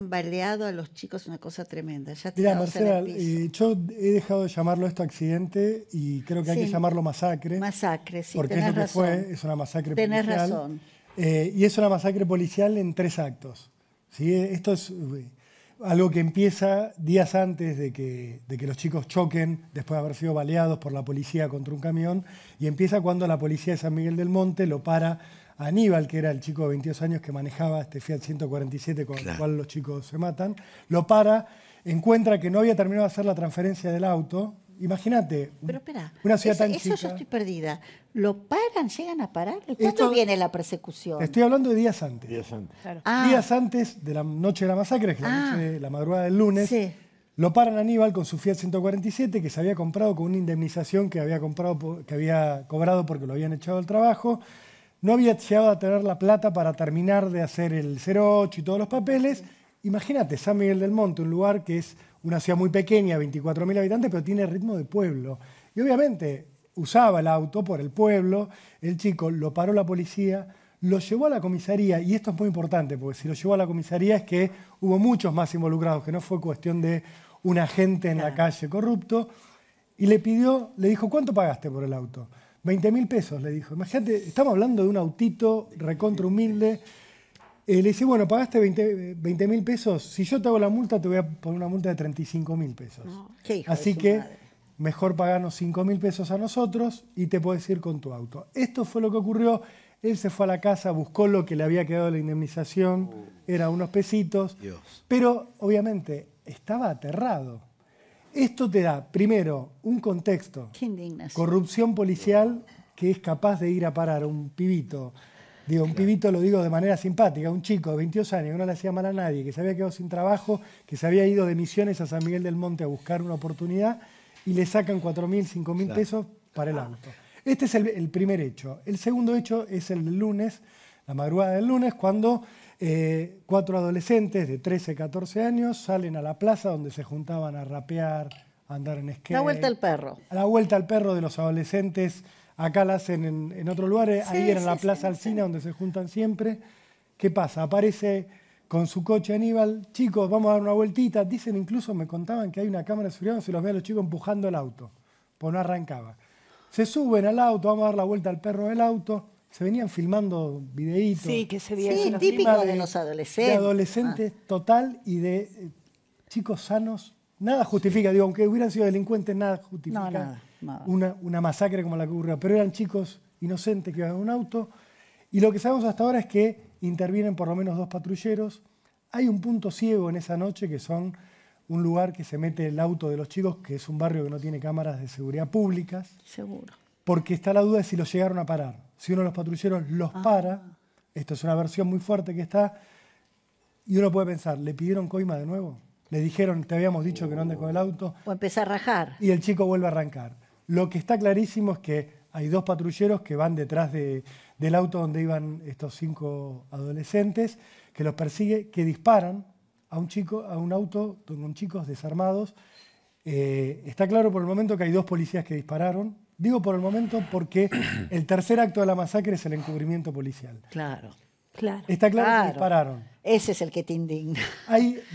baleado a los chicos, una cosa tremenda. Mira, Marcela, eh, yo he dejado de llamarlo esto accidente y creo que hay que llamarlo masacre. Masacre, sí. Porque es lo que fue, es una masacre policial. razón. Eh, y es una masacre policial en tres actos. ¿sí? Esto es eh, algo que empieza días antes de que, de que los chicos choquen, después de haber sido baleados por la policía contra un camión, y empieza cuando la policía de San Miguel del Monte lo para Aníbal, que era el chico de 22 años que manejaba este Fiat 147 con el cual los chicos se matan, lo para, encuentra que no había terminado de hacer la transferencia del auto. Imagínate, una ciudad tan chica. Eso yo estoy perdida. ¿Lo paran? ¿Llegan a parar? ¿Cuándo Esto, viene la persecución? Estoy hablando de días antes. Días antes. Claro. Ah. Días antes de la noche de la masacre, que es la, ah. madrugada del lunes. Lo paran Aníbal con su Fiat 147 que se había comprado con una indemnización que había, comprado, que había cobrado porque lo habían echado al trabajo no había llegado a tener la plata para terminar de hacer el 08 y todos los papeles. Imagínate, San Miguel del Monte, un lugar que es una ciudad muy pequeña, 24.000 habitantes, pero tiene ritmo de pueblo. Y obviamente usaba el auto por el pueblo, el chico lo paró la policía, lo llevó a la comisaría, y esto es muy importante, porque si lo llevó a la comisaría es que hubo muchos más involucrados, que no fue cuestión de un agente en la calle corrupto, y le pidió, le dijo, ¿cuánto pagaste por el auto? 20 mil pesos, le dijo. Imagínate, estamos hablando de un autito recontra humilde. Eh, le dice, bueno, pagaste 20 mil pesos, si yo te hago la multa te voy a poner una multa de 35 mil pesos. Así que mejor pagarnos 5 mil pesos a nosotros y te puedes ir con tu auto. Esto fue lo que ocurrió. Él se fue a la casa, buscó lo que le había quedado de la indemnización, oh. era unos pesitos, pero obviamente estaba aterrado. Esto te da, primero, un contexto. Corrupción policial que es capaz de ir a parar a un pibito. Digo, un pibito lo digo de manera simpática, un chico de 22 años que no le hacía mal a nadie, que se había quedado sin trabajo, que se había ido de misiones a San Miguel del Monte a buscar una oportunidad y le sacan 4.000, 5.000 pesos para el ah. auto. Este es el, primer hecho. El segundo hecho es el lunes, la madrugada del lunes, cuando eh, cuatro adolescentes de 13, 14 años salen a la plaza donde se juntaban a rapear, a andar en skate. La vuelta al perro. A la vuelta al perro de los adolescentes. Acá la hacen en, otros otro lugar, eh, ahí en la Plaza al Alcina donde se juntan siempre. ¿Qué pasa? Aparece con su coche Aníbal, chicos, vamos a dar una vueltita. Dicen incluso, me contaban que hay una cámara de seguridad donde se los ve a los chicos empujando el auto, pues no arrancaba. Se suben al auto, vamos a dar la vuelta al perro del auto se venían filmando videitos. Sí, que se típico de, los adolescentes. De adolescentes ah. total y de eh, chicos sanos. Nada justifica, digo, aunque hubieran sido delincuentes, nada justifica Una, una masacre como la que ocurrió. Pero eran chicos inocentes que iban en un auto. Y lo que sabemos hasta ahora es que intervienen por lo menos dos patrulleros. Hay un punto ciego en esa noche que son un lugar que se mete el auto de los chicos, que es un barrio que no tiene cámaras de seguridad públicas. Seguro porque está la duda de si los llegaron a parar. Si uno de los patrulleros los ah. para, esto es una versión muy fuerte que está, y uno puede pensar, ¿le pidieron coima de nuevo? Le dijeron, te habíamos dicho que no andes con el auto. O empezó a rajar. Y el chico vuelve a arrancar. Lo que está clarísimo es que hay dos patrulleros que van detrás de, del auto donde iban estos cinco adolescentes, que los persigue, que disparan a un, chico, a un auto con chicos desarmados. Eh, está claro por el momento que hay dos policías que dispararon, Digo por el momento porque el tercer acto de la masacre es el encubrimiento policial. Claro, claro. Está claro, que dispararon. Ese es el que te indigna.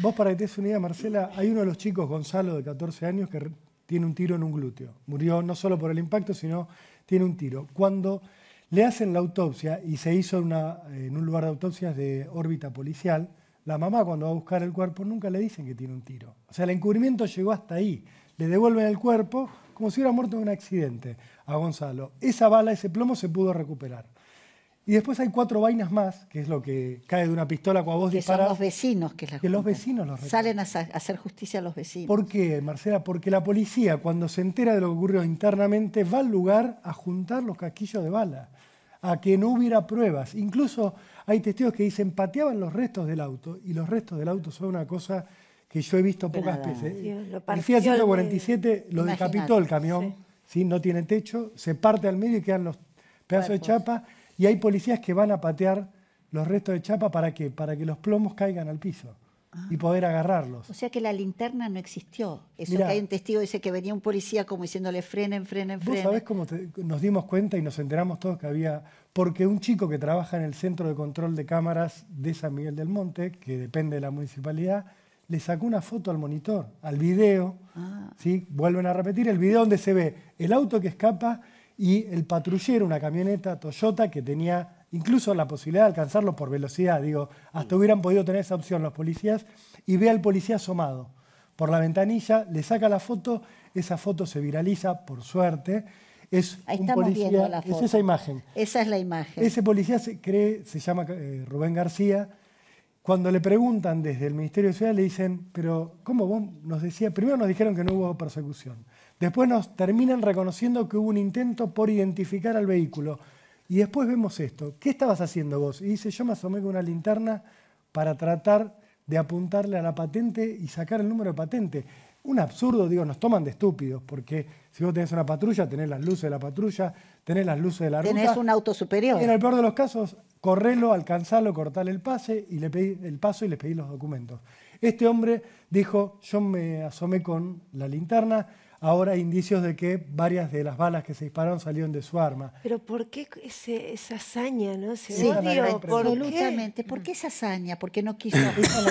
vos para que te des una idea, Marcela, hay uno de los chicos, Gonzalo, de 14 años, que tiene un tiro en un glúteo. Murió no solo por el impacto, sino tiene un tiro. Cuando le hacen la autopsia, y se hizo una, en un lugar de autopsias de órbita policial, la mamá cuando va a buscar el cuerpo nunca le dicen que tiene un tiro. O sea, el encubrimiento llegó hasta ahí. Le devuelven el cuerpo, como si hubiera muerto en un accidente a Gonzalo. Esa bala, ese plomo se pudo recuperar. Y después hay cuatro vainas más, que es lo que cae de una pistola cuando vos que Son los vecinos que las Que los vecinos los Salen a hacer justicia a los vecinos. ¿Por qué, Marcela? Porque la policía, cuando se entera de lo que ocurrió internamente, va al lugar a juntar los casquillos de bala, a que no hubiera pruebas. Incluso hay testigos que dicen pateaban los restos del auto, y los restos del auto son una cosa que yo he visto pocas veces. Eh. el 147 lo decapitó el camión, no tiene techo, se parte al medio y quedan los pedazos de chapa y hay policías que van a patear los restos de chapa para que Para que los plomos caigan al piso. Y ah. poder agarrarlos. O sea que la linterna no existió. Eso que hay un testigo dice que venía un policía como diciéndole frenen, frenen, frenen. ¿Vos sabés cómo nos dimos cuenta y nos enteramos todos que había porque un chico que trabaja en el centro de control de cámaras de San Miguel del Monte, que depende de la municipalidad, le sacó una foto al monitor, al video. Ah. ¿sí? Vuelven a repetir el video donde se ve el auto que escapa y el patrullero, una camioneta Toyota que tenía incluso la posibilidad de alcanzarlo por velocidad. Digo, hasta mm. hubieran podido tener esa opción los policías y ve al policía asomado por la ventanilla, le saca la foto, esa foto se viraliza, por suerte. Es la foto. Es esa imagen. Esa es la imagen. Ese policía se cree, se llama eh, Rubén García, cuando le preguntan desde el Ministerio de Ciudad, le dicen, pero ¿cómo vos nos decías? Primero nos dijeron que no hubo persecución. Después nos terminan reconociendo que hubo un intento por identificar al vehículo. Y después vemos esto. ¿Qué estabas haciendo vos? Y dice, yo me asomé con una linterna para tratar de apuntarle a la patente y sacar el número de patente. Un absurdo, digo, nos toman de estúpidos, porque si vos tenés una patrulla, tenés las luces de la patrulla, tenés las luces de la ruta. Tenés un auto superior. en el peor de los casos, correlo, alcanzalo, cortale el, pase y le pedí, el paso y le pedí los documentos. Este hombre dijo, yo me asomé con la linterna, ahora hay indicios de que varias de las balas que se dispararon salieron de su arma. Pero ¿por qué esa hazaña, no? sí, absolutamente. ¿Por qué esa hazaña? Porque no quiso,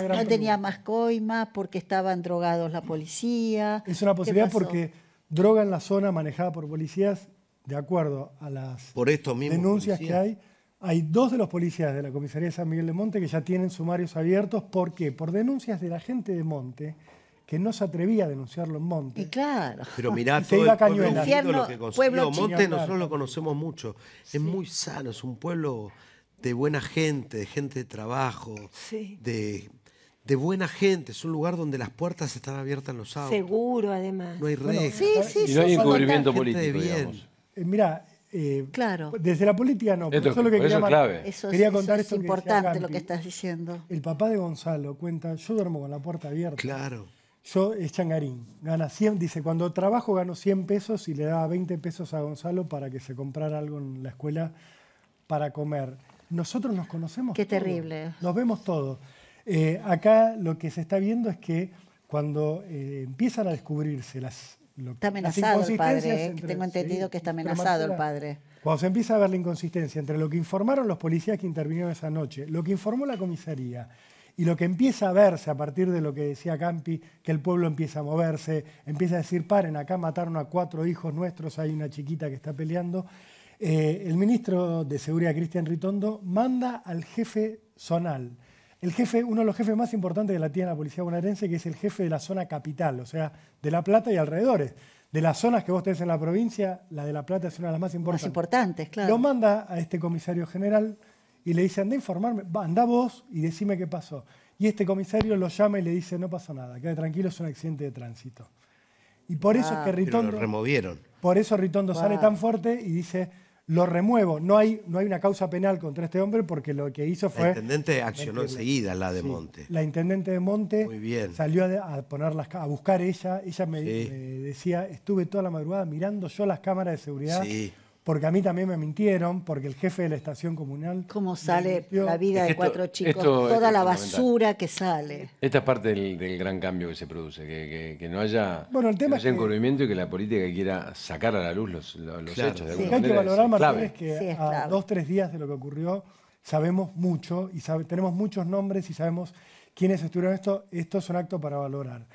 no tenía más coima, porque estaban drogados la policía. Es una posibilidad porque droga en la zona manejada por policías, de acuerdo a las denuncias que hay, hay dos de los policías de la comisaría de San Miguel de Monte que ya tienen sumarios abiertos. ¿Por qué? Por denuncias de la gente de Monte que no se atrevía a denunciarlo en Monte. Y claro. Pero mirá, todo el pueblo, Infierno, Monte nosotros lo conocemos mucho. Es muy sano, es un pueblo de buena gente, de gente de trabajo, de, buena gente. Es un lugar donde las puertas están abiertas en los sábados. Seguro, además. No hay redes. Sí, sí, y no hay encubrimiento político, digamos. Eh, mirá, eh, claro. Desde la política no, pero eso es lo que quería, clave. quería contar esto es importante lo que estás diciendo. El papá de Gonzalo cuenta, yo duermo con la puerta abierta. Claro. Yo es changarín, gana 100, dice, cuando trabajo gano 100 pesos y le daba 20 pesos a Gonzalo para que se comprara algo en la escuela para comer. Nosotros nos conocemos. Qué terrible. Nos vemos todos. Eh, acá lo que se está viendo es que cuando eh, empiezan a descubrirse las está amenazado el padre, eh, tengo entendido que está amenazado el padre. Cuando se empieza a ver la inconsistencia entre lo que informaron los policías que intervinieron esa noche, lo que informó la comisaría y lo que empieza a verse a partir de lo que decía Campi, que el pueblo empieza a moverse, empieza a decir, paren, acá mataron a cuatro hijos nuestros, hay una chiquita que está peleando, eh, el ministro de Seguridad, Cristian Ritondo, manda al jefe zonal el jefe, uno de los jefes más importantes de la tiene la policía bonaerense, que es el jefe de la zona capital, o sea, de La Plata y alrededores. De las zonas que vos tenés en la provincia, la de La Plata es una de las más importantes. Más importantes, claro. Lo manda a este comisario general y le dice, anda a informarme, anda vos y decime qué pasó. Y este comisario lo llama y le dice, no pasa nada, quede tranquilo, es un accidente de tránsito. Y por eso es que Ritondo... lo removieron. Por eso Ritondo sale tan fuerte y dice lo remuevo. No hay, no hay una causa penal contra este hombre porque lo que hizo fue... La intendente accionó enseguida la de Monte. La intendente de Monte Muy bien. salió a, a, a buscar ella. Ella me, decía, estuve toda la madrugada mirando yo las cámaras de seguridad porque a mí también me mintieron, porque el jefe de la estación comunal... ¿Cómo sale la vida de cuatro chicos? toda la basura que sale. Esta es parte del, gran cambio que se produce, que, no haya, bueno, el tema encubrimiento y que la política quiera sacar a la luz los, los hechos. De sí. Hay que valorar, Martínez, que a dos, tres días de lo que ocurrió sabemos mucho y tenemos muchos nombres y sabemos quiénes estuvieron esto. Esto es un acto para valorar.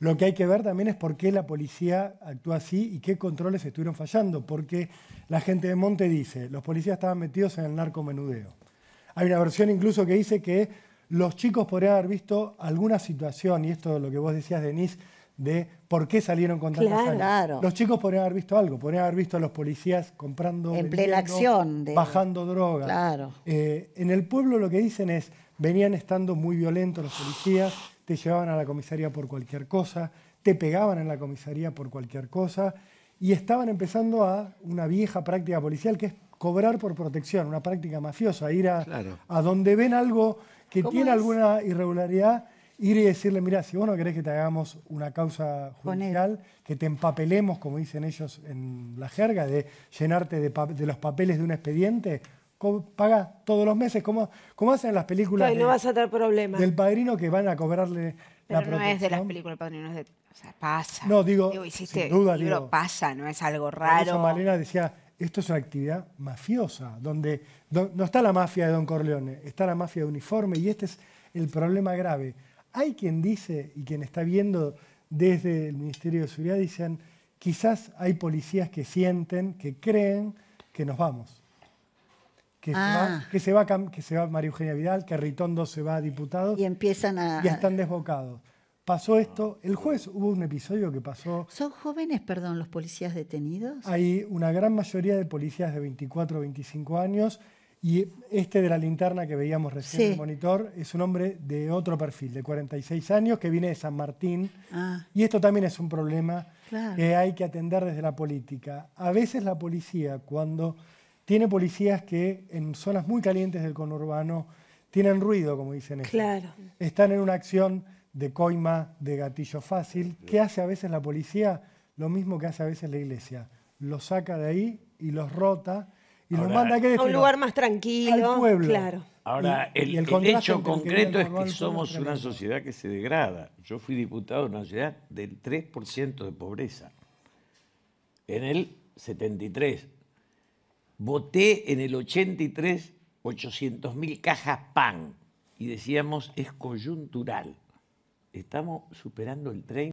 Lo que hay que ver también es por qué la policía actúa así y qué controles estuvieron fallando, porque la gente de Monte dice, los policías estaban metidos en el narco menudeo. Hay una versión incluso que dice que los chicos podrían haber visto alguna situación, y esto es lo que vos decías, Denise, de por qué salieron con tantas claro, Los chicos podrían haber visto algo, podrían haber visto a los policías comprando, en acción bajando droga. Claro. Eh, en el pueblo lo que dicen es, venían estando muy violentos los policías, te llevaban a la comisaría por cualquier cosa, te pegaban en la comisaría por cualquier cosa y estaban empezando a una vieja práctica policial que es cobrar por protección, una práctica mafiosa, ir a, donde ven algo que tiene alguna irregularidad, ir y decirle, mira, si vos no querés que te hagamos una causa judicial, que te empapelemos, como dicen ellos en la jerga, de llenarte de los papeles de un expediente, paga todos los meses, como, hacen las películas. vas a Del padrino que van a cobrarle la protección. No es de las películas, el padrino es de. O sea, pasa. No, digo. duda, pasa, no es algo raro. Malena decía: esto es una actividad mafiosa, donde no está la mafia de Don Corleone, está la mafia de uniforme, y este es el problema grave. Hay quien dice, y quien está viendo desde el Ministerio de Seguridad, dicen: quizás hay policías que sienten, que creen que nos vamos que, se va, ah. que, se va, María Eugenia Vidal, que Ritondo se va a diputado. Y empiezan a... están desbocados. Pasó esto, el juez hubo un episodio que pasó... ¿Son jóvenes, perdón, los policías detenidos? Hay una gran mayoría de policías de 24 o 25 años y este de la linterna que veíamos recién en el monitor es un hombre de otro perfil, de 46 años, que viene de San Martín. Ah. Y esto también es un problema que hay que atender desde la política. A veces la policía, cuando tiene policías que en zonas muy calientes del conurbano tienen ruido, como dicen ellos. Claro. Están en una acción de coima, de gatillo fácil, ¿Qué hace a veces la policía lo mismo que hace a veces la iglesia. Los saca de ahí y los rota y los manda a, qué a un lugar más tranquilo. Al pueblo. Ahora, el, hecho concreto es que somos una sociedad que se degrada. Yo fui diputado de una ciudad del 3% de pobreza. En el 73 voté en el 83 800.000 cajas pan y decíamos es coyuntural. Estamos superando el tren?